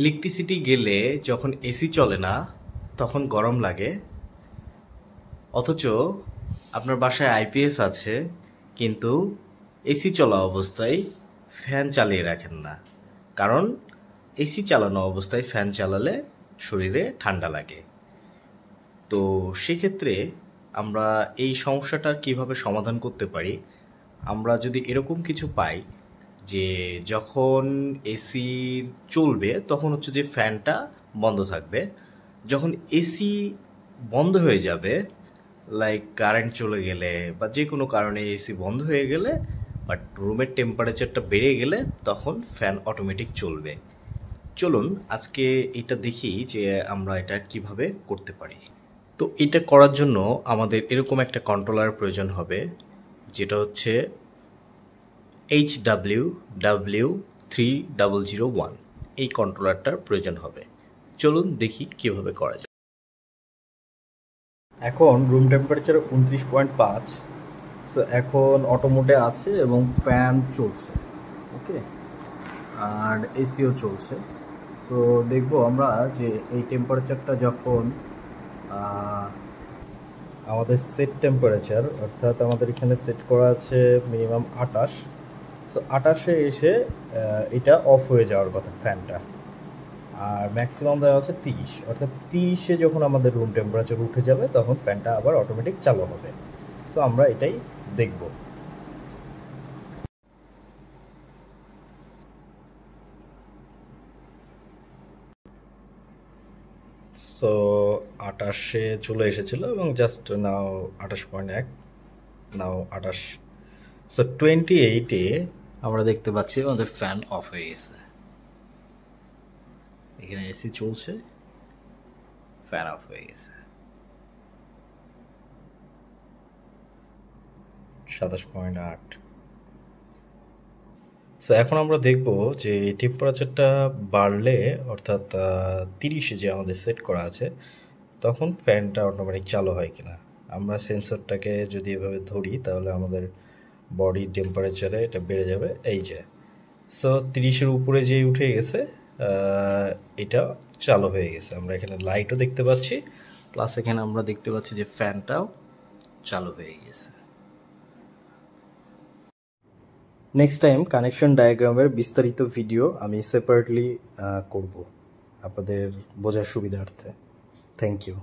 electricity গেলে যখন AC চলে না তখন গরম লাগে অথচ আপনার বাসায় আইপিএস আছে কিন্তু এসি চলা অবস্থায় ফ্যান চালিয়ে রাখেন না কারণ এসি চালানো অবস্থায় ফ্যান চালালে শরীরে ঠান্ডা লাগে তো সেক্ষেত্রে আমরা এই সমস্যাটার কিভাবে সমাধান করতে পারি আমরা যদি এরকম কিছু পাই যে যখন এসি চলবে তখন হচ্ছে যে ফ্যানটা বন্ধ থাকবে যখন এসি বন্ধ হয়ে যাবে লাইক কারেন্ট চলে গেলে বা যে কোনো কারণে এসি বন্ধ হয়ে গেলে বাট রুমের টেম্পারেচারটা বেড়ে গেলে তখন ফ্যান অটোমেটিক চলবে চলুন আজকে এটা দেখি যে আমরা এটা কিভাবে করতে পারি তো এটা করার জন্য আমাদের এরকম একটা কন্ট্রোলার প্রয়োজন হবে যেটা হচ্ছে H W W three double zero one এই কন্ট্রোলারটার প্রয়োজন হবে চলুন দেখি কিভাবে করা যায় এখন রুম টেম্পারেচার উনত্রিশ পয়েন্ট পাঁচ সো এখন অটোমোটে আছে এবং ফ্যান চলছে ওকে আর এসিও চলছে সো দেখব আমরা যে এই টেম্পারেচারটা যখন আমাদের সেট টেম্পারেচার অর্থাৎ আমাদের এখানে সেট করা আছে মিনিমাম আঠাশ সো আটাশে এসে এটা অফ হয়ে যাওয়ার কথা ফ্যানটা আর ম্যাক্সিমাম দেওয়া আছে তিরিশ অর্থাৎ তিরিশে যখন আমাদের রুম টেম্পারেচার উঠে যাবে তখন ফ্যানটা আবার অটোমেটিক চালু হবে সো আমরা এটাই দেখব সো আটাশে চলে এসেছিল এবং জাস্ট নাও আটাশ পয়েন্ট এক নাও আটাশ সো টোয়েন্টি এইটে আমরা দেখতে পাচ্ছি আমাদের ফ্যান অফ হয়ে গেছে এখানে এসি চলছে ফ্যান অফ হয়ে গেছে সাতাশ পয়েন্ট আট সো এখন আমরা দেখব যে টেম্পারেচারটা বাড়লে অর্থাৎ তিরিশে যে আমাদের সেট করা আছে তখন ফ্যানটা অটোমেটিক চালু হয় কিনা আমরা সেন্সরটাকে যদি এভাবে ধরি তাহলে আমাদের বডি টেম্পারেচারে এটা বেড়ে যাবে এই যে সো তিরিশের উপরে যে উঠে গেছে এটা চালু হয়ে গেছে আমরা এখানে লাইটও দেখতে পাচ্ছি প্লাস এখানে আমরা দেখতে পাচ্ছি যে ফ্যানটাও চালু হয়ে গেছে নেক্সট টাইম কানেকশন ডায়াগ্রামের বিস্তারিত ভিডিও আমি সেপারেটলি করব আপনাদের বোঝার সুবিধার্থে থ্যাংক ইউ